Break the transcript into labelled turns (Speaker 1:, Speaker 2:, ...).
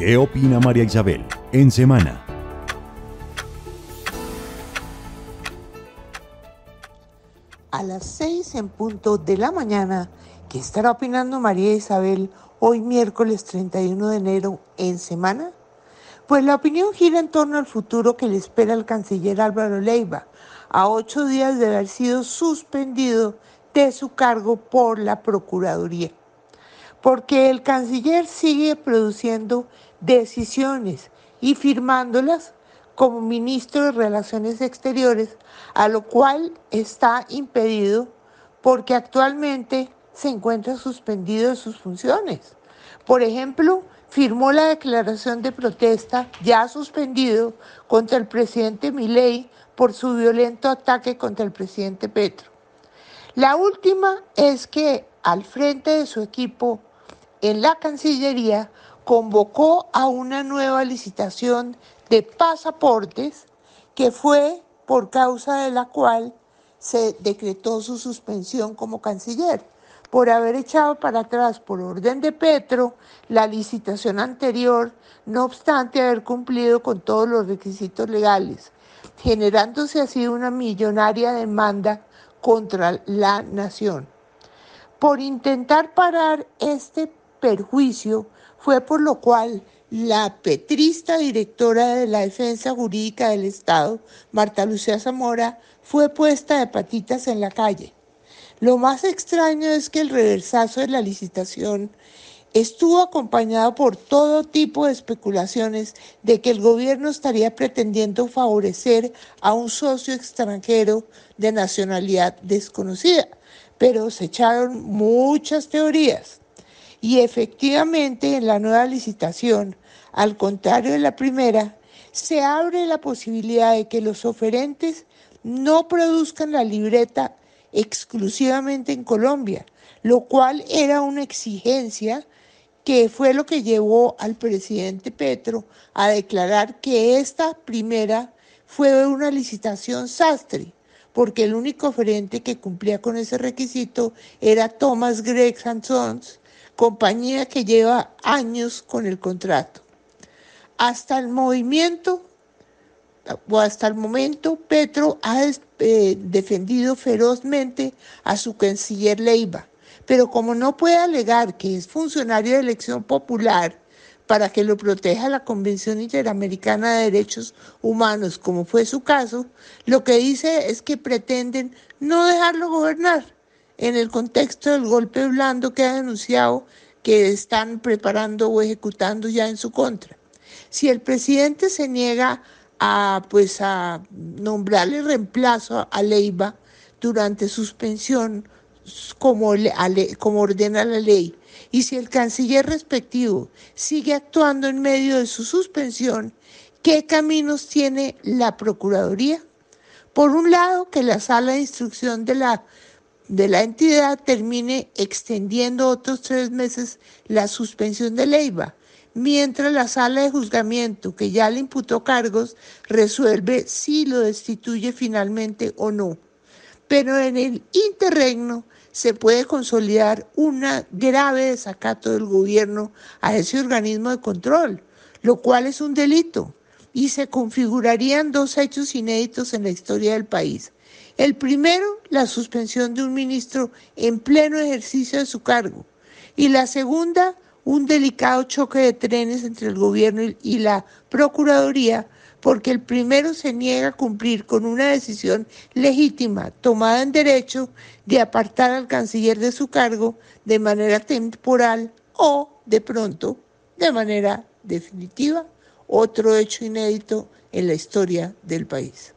Speaker 1: ¿Qué opina María Isabel en semana? A las seis en punto de la mañana, ¿qué estará opinando María Isabel hoy miércoles 31 de enero en semana? Pues la opinión gira en torno al futuro que le espera al canciller Álvaro Leiva, a ocho días de haber sido suspendido de su cargo por la Procuraduría porque el canciller sigue produciendo decisiones y firmándolas como ministro de Relaciones Exteriores, a lo cual está impedido porque actualmente se encuentra suspendido de sus funciones. Por ejemplo, firmó la declaración de protesta ya suspendido contra el presidente Milei por su violento ataque contra el presidente Petro. La última es que al frente de su equipo en la Cancillería convocó a una nueva licitación de pasaportes que fue por causa de la cual se decretó su suspensión como canciller por haber echado para atrás por orden de Petro la licitación anterior, no obstante haber cumplido con todos los requisitos legales, generándose así una millonaria demanda contra la nación. Por intentar parar este perjuicio, fue por lo cual la petrista directora de la Defensa Jurídica del Estado, Marta Lucía Zamora, fue puesta de patitas en la calle. Lo más extraño es que el reversazo de la licitación estuvo acompañado por todo tipo de especulaciones de que el gobierno estaría pretendiendo favorecer a un socio extranjero de nacionalidad desconocida, pero se echaron muchas teorías. Y efectivamente en la nueva licitación, al contrario de la primera, se abre la posibilidad de que los oferentes no produzcan la libreta exclusivamente en Colombia, lo cual era una exigencia que fue lo que llevó al presidente Petro a declarar que esta primera fue una licitación sastre, porque el único oferente que cumplía con ese requisito era Thomas Gregg Sons, compañía que lleva años con el contrato. Hasta el movimiento o hasta el momento, Petro ha eh, defendido ferozmente a su canciller Leiva, pero como no puede alegar que es funcionario de elección popular para que lo proteja la Convención Interamericana de Derechos Humanos, como fue su caso, lo que dice es que pretenden no dejarlo gobernar en el contexto del golpe blando que ha denunciado que están preparando o ejecutando ya en su contra. Si el presidente se niega a, pues, a nombrarle reemplazo a Leiva durante suspensión como, como ordena la ley, y si el canciller respectivo sigue actuando en medio de su suspensión, ¿qué caminos tiene la Procuraduría? Por un lado, que la sala de instrucción de la de la entidad termine extendiendo otros tres meses la suspensión de Leiva, mientras la sala de juzgamiento que ya le imputó cargos resuelve si lo destituye finalmente o no. Pero en el interregno se puede consolidar un grave desacato del gobierno a ese organismo de control, lo cual es un delito y se configurarían dos hechos inéditos en la historia del país el primero, la suspensión de un ministro en pleno ejercicio de su cargo. Y la segunda, un delicado choque de trenes entre el gobierno y la Procuraduría, porque el primero se niega a cumplir con una decisión legítima tomada en derecho de apartar al canciller de su cargo de manera temporal o, de pronto, de manera definitiva, otro hecho inédito en la historia del país.